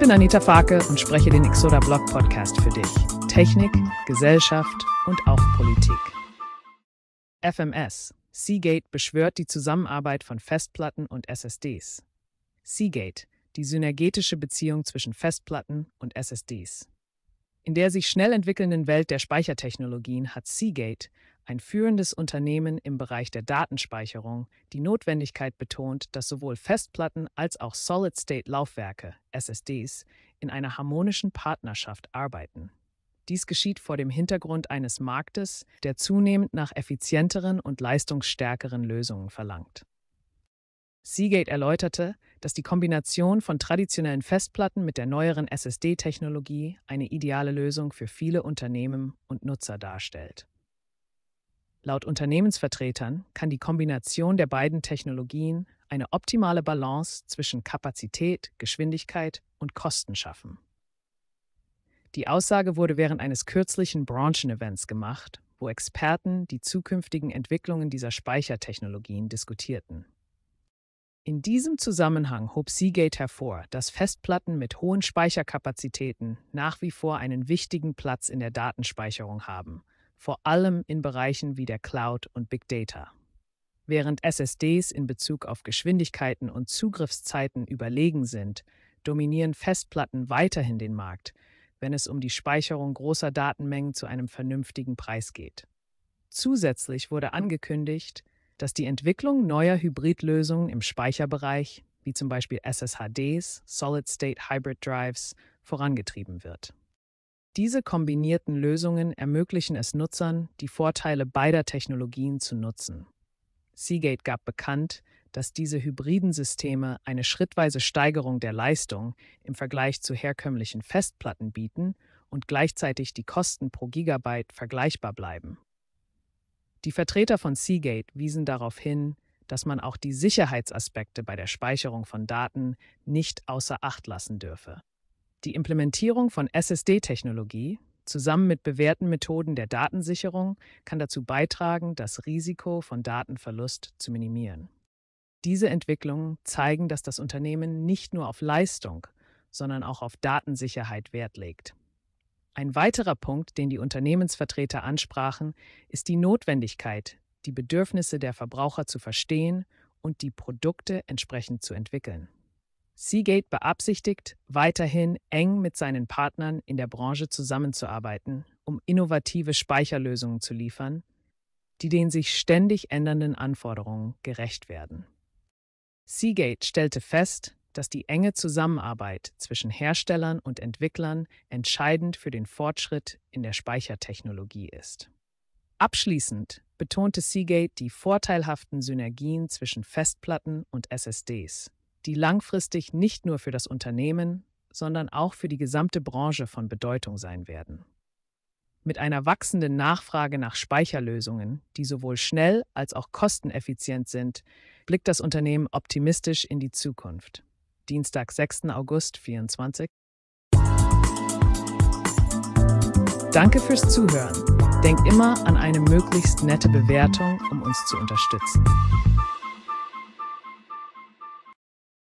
bin Anita Farke und spreche den Exoda Blog Podcast für dich. Technik, Gesellschaft und auch Politik. FMS. Seagate beschwört die Zusammenarbeit von Festplatten und SSDs. Seagate, die synergetische Beziehung zwischen Festplatten und SSDs. In der sich schnell entwickelnden Welt der Speichertechnologien hat Seagate ein führendes Unternehmen im Bereich der Datenspeicherung, die Notwendigkeit betont, dass sowohl Festplatten als auch Solid-State-Laufwerke, SSDs, in einer harmonischen Partnerschaft arbeiten. Dies geschieht vor dem Hintergrund eines Marktes, der zunehmend nach effizienteren und leistungsstärkeren Lösungen verlangt. Seagate erläuterte, dass die Kombination von traditionellen Festplatten mit der neueren SSD-Technologie eine ideale Lösung für viele Unternehmen und Nutzer darstellt. Laut Unternehmensvertretern kann die Kombination der beiden Technologien eine optimale Balance zwischen Kapazität, Geschwindigkeit und Kosten schaffen. Die Aussage wurde während eines kürzlichen Branchen-Events gemacht, wo Experten die zukünftigen Entwicklungen dieser Speichertechnologien diskutierten. In diesem Zusammenhang hob Seagate hervor, dass Festplatten mit hohen Speicherkapazitäten nach wie vor einen wichtigen Platz in der Datenspeicherung haben vor allem in Bereichen wie der Cloud und Big Data. Während SSDs in Bezug auf Geschwindigkeiten und Zugriffszeiten überlegen sind, dominieren Festplatten weiterhin den Markt, wenn es um die Speicherung großer Datenmengen zu einem vernünftigen Preis geht. Zusätzlich wurde angekündigt, dass die Entwicklung neuer Hybridlösungen im Speicherbereich, wie zum Beispiel SSHDs, Solid-State Hybrid Drives, vorangetrieben wird. Diese kombinierten Lösungen ermöglichen es Nutzern, die Vorteile beider Technologien zu nutzen. Seagate gab bekannt, dass diese hybriden Systeme eine schrittweise Steigerung der Leistung im Vergleich zu herkömmlichen Festplatten bieten und gleichzeitig die Kosten pro Gigabyte vergleichbar bleiben. Die Vertreter von Seagate wiesen darauf hin, dass man auch die Sicherheitsaspekte bei der Speicherung von Daten nicht außer Acht lassen dürfe. Die Implementierung von SSD-Technologie zusammen mit bewährten Methoden der Datensicherung kann dazu beitragen, das Risiko von Datenverlust zu minimieren. Diese Entwicklungen zeigen, dass das Unternehmen nicht nur auf Leistung, sondern auch auf Datensicherheit Wert legt. Ein weiterer Punkt, den die Unternehmensvertreter ansprachen, ist die Notwendigkeit, die Bedürfnisse der Verbraucher zu verstehen und die Produkte entsprechend zu entwickeln. Seagate beabsichtigt, weiterhin eng mit seinen Partnern in der Branche zusammenzuarbeiten, um innovative Speicherlösungen zu liefern, die den sich ständig ändernden Anforderungen gerecht werden. Seagate stellte fest, dass die enge Zusammenarbeit zwischen Herstellern und Entwicklern entscheidend für den Fortschritt in der Speichertechnologie ist. Abschließend betonte Seagate die vorteilhaften Synergien zwischen Festplatten und SSDs die langfristig nicht nur für das Unternehmen, sondern auch für die gesamte Branche von Bedeutung sein werden. Mit einer wachsenden Nachfrage nach Speicherlösungen, die sowohl schnell als auch kosteneffizient sind, blickt das Unternehmen optimistisch in die Zukunft. Dienstag, 6. August 2024. Danke fürs Zuhören. Denk immer an eine möglichst nette Bewertung, um uns zu unterstützen.